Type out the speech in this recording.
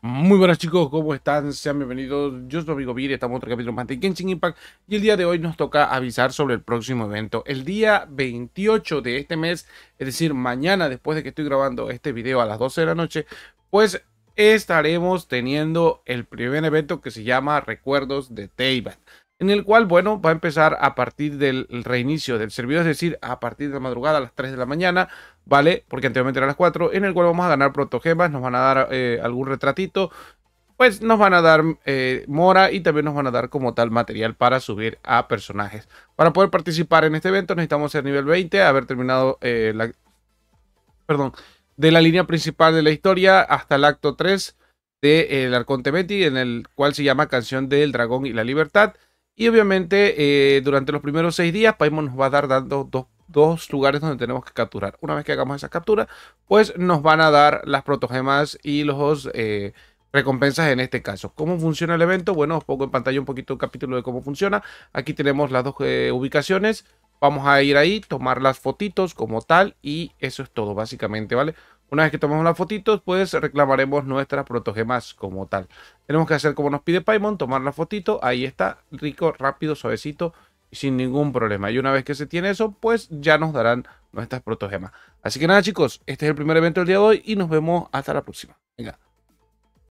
Muy buenas chicos, ¿cómo están? Sean bienvenidos. Yo soy amigo Vir, estamos en otro capítulo más de Genshin Impact y el día de hoy nos toca avisar sobre el próximo evento. El día 28 de este mes, es decir, mañana después de que estoy grabando este video a las 12 de la noche, pues estaremos teniendo el primer evento que se llama Recuerdos de Teyvat en el cual, bueno, va a empezar a partir del reinicio del servidor, es decir, a partir de la madrugada a las 3 de la mañana, ¿vale? Porque anteriormente era a las 4, en el cual vamos a ganar protogemas, nos van a dar eh, algún retratito, pues nos van a dar eh, mora y también nos van a dar como tal material para subir a personajes. Para poder participar en este evento necesitamos ser nivel 20, haber terminado eh, la... Perdón, de la línea principal de la historia hasta el acto 3 del de, El Arconte Meti, en el cual se llama Canción del Dragón y la Libertad. Y obviamente eh, durante los primeros seis días Paimon nos va a dar dando dos, lugares donde tenemos que capturar. Una vez que hagamos esa captura, pues nos van a dar las protogemas y los... Eh, recompensas en este caso. ¿Cómo funciona el evento? Bueno, os pongo en pantalla un poquito el capítulo de cómo funciona. Aquí tenemos las dos eh, ubicaciones. Vamos a ir ahí, tomar las fotitos como tal y eso es todo básicamente, ¿vale? Una vez que tomemos las fotitos, pues reclamaremos nuestras protogemas como tal. Tenemos que hacer como nos pide Paimon, tomar la fotito, ahí está, rico, rápido, suavecito, y sin ningún problema. Y una vez que se tiene eso, pues ya nos darán nuestras protogemas. Así que nada chicos, este es el primer evento del día de hoy y nos vemos hasta la próxima. Venga.